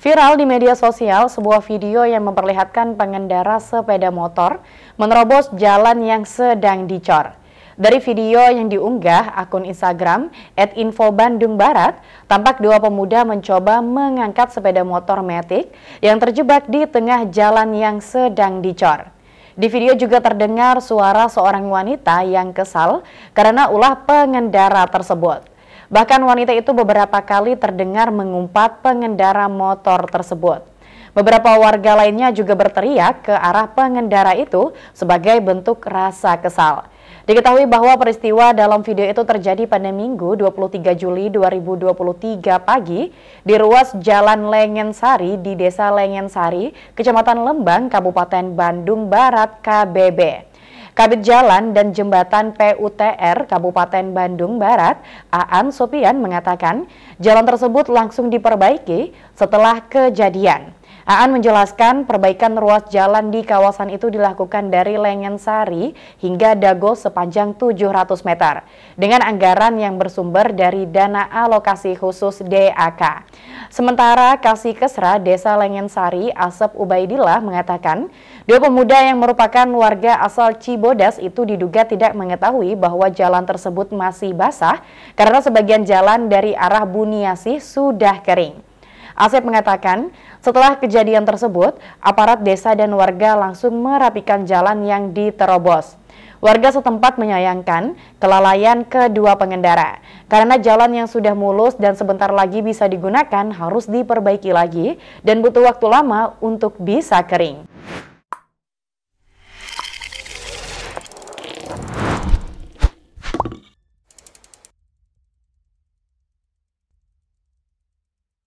Viral di media sosial sebuah video yang memperlihatkan pengendara sepeda motor menerobos jalan yang sedang dicor. Dari video yang diunggah akun Instagram @infobandungbarat, tampak dua pemuda mencoba mengangkat sepeda motor metik yang terjebak di tengah jalan yang sedang dicor. Di video juga terdengar suara seorang wanita yang kesal karena ulah pengendara tersebut. Bahkan wanita itu beberapa kali terdengar mengumpat pengendara motor tersebut. Beberapa warga lainnya juga berteriak ke arah pengendara itu sebagai bentuk rasa kesal. Diketahui bahwa peristiwa dalam video itu terjadi pada Minggu 23 Juli 2023 pagi di ruas Jalan Lengen Sari di Desa Lengen Sari, Kecamatan Lembang, Kabupaten Bandung Barat, KBB. Kabit Jalan dan Jembatan PUTR Kabupaten Bandung Barat, Aan Sopian mengatakan jalan tersebut langsung diperbaiki setelah kejadian. Aan menjelaskan perbaikan ruas jalan di kawasan itu dilakukan dari Lengen Sari hingga Dago sepanjang 700 meter dengan anggaran yang bersumber dari dana alokasi khusus DAK. Sementara Kasih Kesra Desa Lengensari Asep Ubaidillah mengatakan, dua pemuda yang merupakan warga asal Cibodas itu diduga tidak mengetahui bahwa jalan tersebut masih basah karena sebagian jalan dari arah Buniasih sudah kering. Asep mengatakan, setelah kejadian tersebut, aparat desa dan warga langsung merapikan jalan yang diterobos. Warga setempat menyayangkan kelalaian kedua pengendara karena jalan yang sudah mulus dan sebentar lagi bisa digunakan harus diperbaiki lagi dan butuh waktu lama untuk bisa kering.